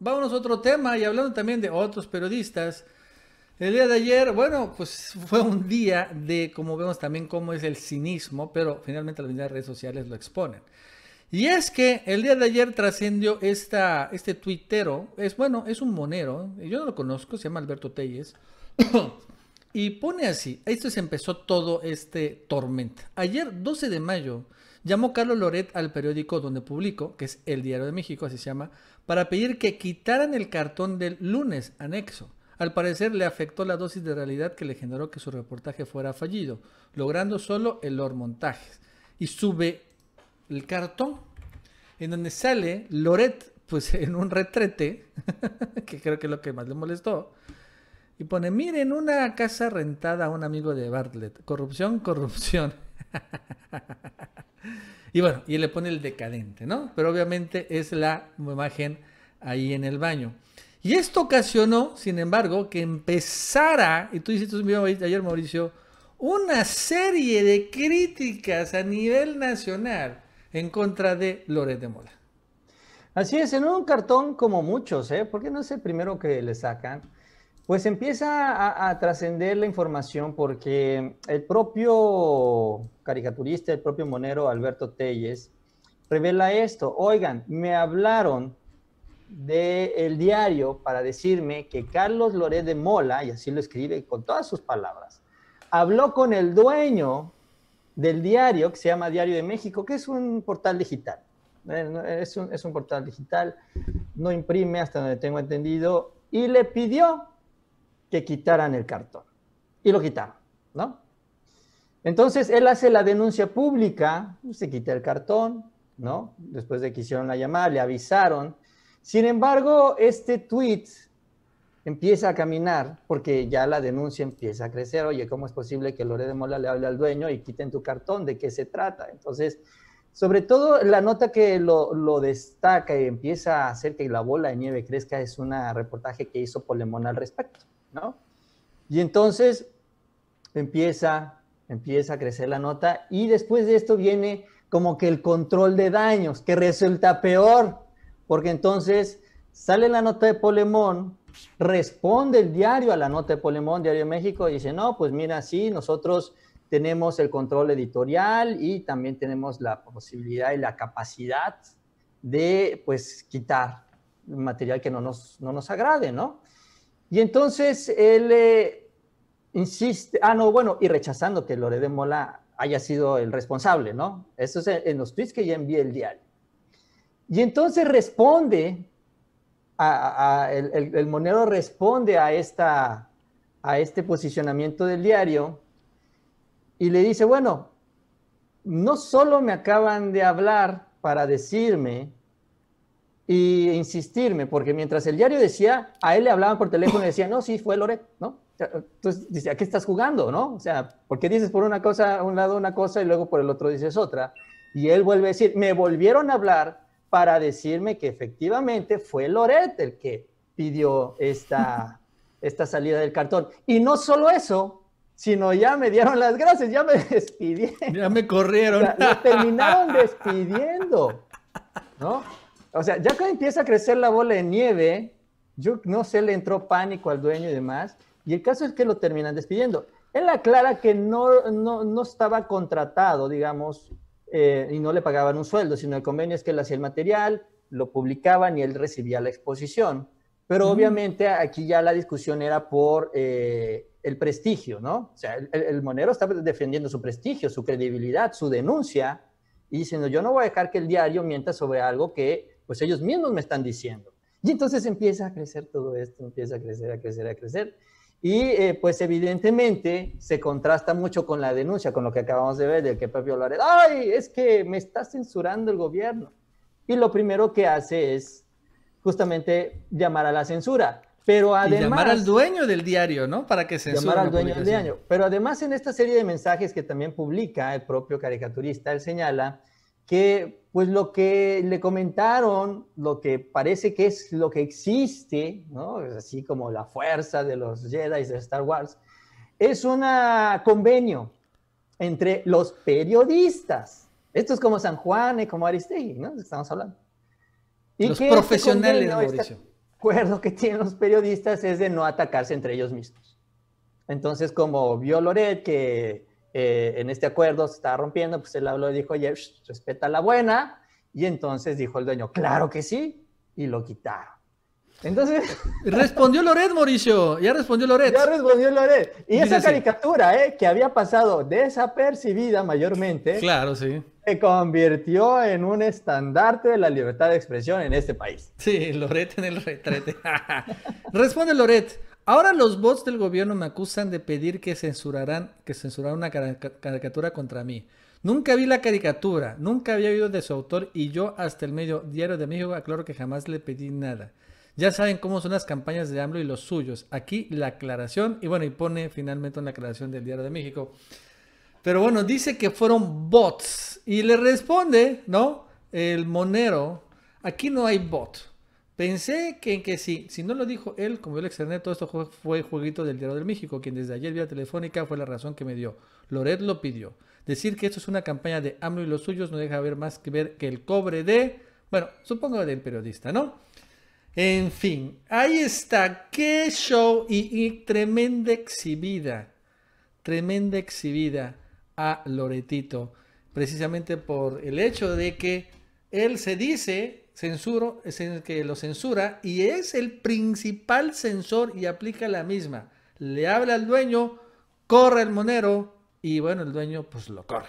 Vámonos a otro tema y hablando también de otros periodistas. El día de ayer, bueno, pues fue un día de, como vemos también, cómo es el cinismo, pero finalmente las redes sociales lo exponen. Y es que el día de ayer trascendió esta, este tuitero, es bueno, es un monero, yo no lo conozco, se llama Alberto Telles, y pone así, esto se empezó todo este tormenta. Ayer, 12 de mayo, llamó Carlos Loret al periódico donde publicó, que es El Diario de México, así se llama, para pedir que quitaran el cartón del lunes anexo. Al parecer le afectó la dosis de realidad que le generó que su reportaje fuera fallido, logrando solo el montajes. Y sube el cartón en donde sale Loret, pues en un retrete, que creo que es lo que más le molestó, y pone, miren, una casa rentada a un amigo de Bartlett. Corrupción, corrupción. y bueno, y le pone el decadente, ¿no? Pero obviamente es la imagen ahí en el baño. Y esto ocasionó, sin embargo, que empezara, y tú hiciste un video ayer, Mauricio, una serie de críticas a nivel nacional en contra de Loret de Mola. Así es, en un cartón como muchos, ¿eh? porque no es el primero que le sacan. Pues empieza a, trascender la información porque el propio caricaturista, el propio monero Alberto Telles, revela esto. Oigan, me hablaron del diario para decirme que Carlos Loré de Mola, y así lo escribe con todas sus palabras, habló con el dueño del diario que se llama Diario de México, que es un portal digital. es un portal digital, no imprime hasta donde tengo entendido, y le pidió que quitaran el cartón. Y lo quitaron, ¿no? Entonces él hace la denuncia pública, se quita el cartón, ¿no? Después de que hicieron la llamada, le avisaron. Sin embargo, este tweet empieza a caminar porque ya la denuncia empieza a crecer. Oye, ¿cómo es posible que Lore Mola le hable al dueño y quiten tu cartón? ¿De qué se trata? Entonces, sobre todo la nota que lo, destaca y empieza a hacer que la bola de nieve crezca es un reportaje que hizo Polemón al respecto. Y entonces empieza, empieza a crecer la nota y después de esto viene como que el control de daños, que resulta peor, porque entonces sale la nota de Polemón, responde el diario a la nota de Polemón, Diario México, y dice, no, pues mira, sí, nosotros tenemos el control editorial y también tenemos la posibilidad y la capacidad de, pues, quitar material que no nos, no nos agrade, ¿no? Y entonces él eh, insiste, ah, no, bueno, y rechazando que Lore Mola haya sido el responsable, ¿no? Eso es en los tweets que ya envié el diario. Y entonces responde, el, monero responde a, esta, a este posicionamiento del diario y le dice, bueno, no solo me acaban de hablar para decirme y insistirme, porque mientras el diario decía, a él le hablaban por teléfono y decía, no, sí, fue Loret, ¿no? Entonces dice, ¿a qué estás jugando, no? O sea, ¿por qué dices por una cosa, un lado una cosa y luego por el otro dices otra. Y él vuelve a decir, me volvieron a hablar para decirme que efectivamente fue Loret el que pidió esta, esta salida del cartón. Y no solo eso, sino ya me dieron las gracias, ya me despidieron. Ya me corrieron. Ya terminaron despidiendo, ¿no? o sea, ya que empieza a crecer la bola de nieve, yo no sé, le entró pánico al dueño y demás, y el caso es que lo terminan despidiendo. Él aclara que no, no, no estaba contratado, digamos, eh, y no le pagaban un sueldo, sino el convenio es que él hacía el material, lo publicaban y él recibía la exposición. Pero obviamente aquí ya la discusión era por eh, el prestigio, ¿no? O sea, el, el, Monero estaba defendiendo su prestigio, su credibilidad, su denuncia, y diciendo, yo no voy a dejar que el diario mienta sobre algo que pues ellos mismos me están diciendo. Y entonces empieza a crecer todo esto, empieza a crecer, a crecer, a crecer. Y eh, pues evidentemente se contrasta mucho con la denuncia, con lo que acabamos de ver del que propio Laredo, ay, es que me está censurando el gobierno. Y lo primero que hace es justamente llamar a la censura. Pero además... llamar al dueño del diario, ¿no? Para que censure. Llamar al dueño del diario. Pero además en esta serie de mensajes que también publica el propio caricaturista, él señala que pues lo que le comentaron, lo que parece que es lo que existe, ¿no? así como la fuerza de los Jedi de Star Wars, es un convenio entre los periodistas. Esto es como San Juan y como Aristegui, ¿no? Estamos hablando. Y los este profesionales, Mauricio. Este acuerdo que tienen los periodistas es de no atacarse entre ellos mismos. Entonces, como vio Loret que eh, en este acuerdo se estaba rompiendo, pues él habló y dijo, oye, respeta la buena. Y entonces dijo el dueño, claro que sí, y lo quitaron. Entonces. Respondió Loret, Mauricio. Ya respondió Loret. Ya respondió Loret. Y esa caricatura, eh, que había pasado desapercibida mayormente. Claro, sí. Se convirtió en un estandarte de la libertad de expresión en este país. Sí, Loret en el retrete. Responde Loret. Ahora los bots del gobierno me acusan de pedir que censurarán, que censuraran una caricatura contra mí. Nunca vi la caricatura, nunca había oído de su autor y yo hasta el medio diario de México aclaro que jamás le pedí nada. Ya saben cómo son las campañas de AMLO y los suyos. Aquí la aclaración y bueno, y pone finalmente una aclaración del diario de México. Pero bueno, dice que fueron bots y le responde, ¿no? El monero, aquí no hay bot. Pensé que, que sí, si no lo dijo él, como yo le externé, todo esto fue jueguito del Diario del México, quien desde ayer vía telefónica fue la razón que me dio. Loret lo pidió. Decir que esto es una campaña de AMLO y los suyos no deja haber más que ver que el cobre de, bueno, supongo del periodista, ¿no? En fin, ahí está, qué show y tremenda exhibida, tremenda exhibida a Loretito, precisamente por el hecho de que él se dice censuro, que lo censura y es el principal censor y aplica la misma. Le habla al dueño, corre el monero y bueno, el dueño pues lo corre.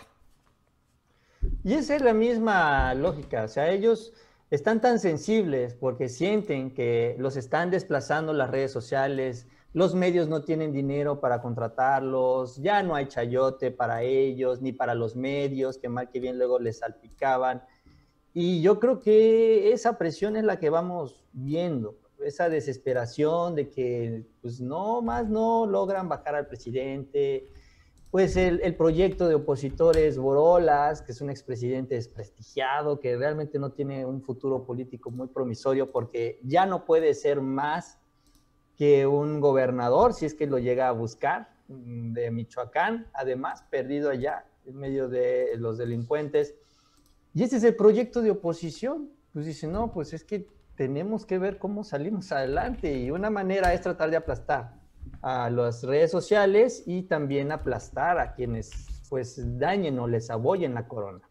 Y esa es la misma lógica, o sea, ellos están tan sensibles porque sienten que los están desplazando las redes sociales, los medios no tienen dinero para contratarlos, ya no hay chayote para ellos ni para los medios, que mal que bien luego les salpicaban. Y yo creo que esa presión es la que vamos viendo, esa desesperación de que pues no más no logran bajar al presidente, pues el, el, proyecto de opositores Borolas, que es un expresidente desprestigiado, que realmente no tiene un futuro político muy promisorio porque ya no puede ser más que un gobernador, si es que lo llega a buscar, mm, de Michoacán, además perdido allá en medio de los delincuentes. Y ese es el proyecto de oposición. Pues dice no, pues es que tenemos que ver cómo salimos adelante y una manera es tratar de aplastar a las redes sociales y también aplastar a quienes pues dañen o les aboyen la corona.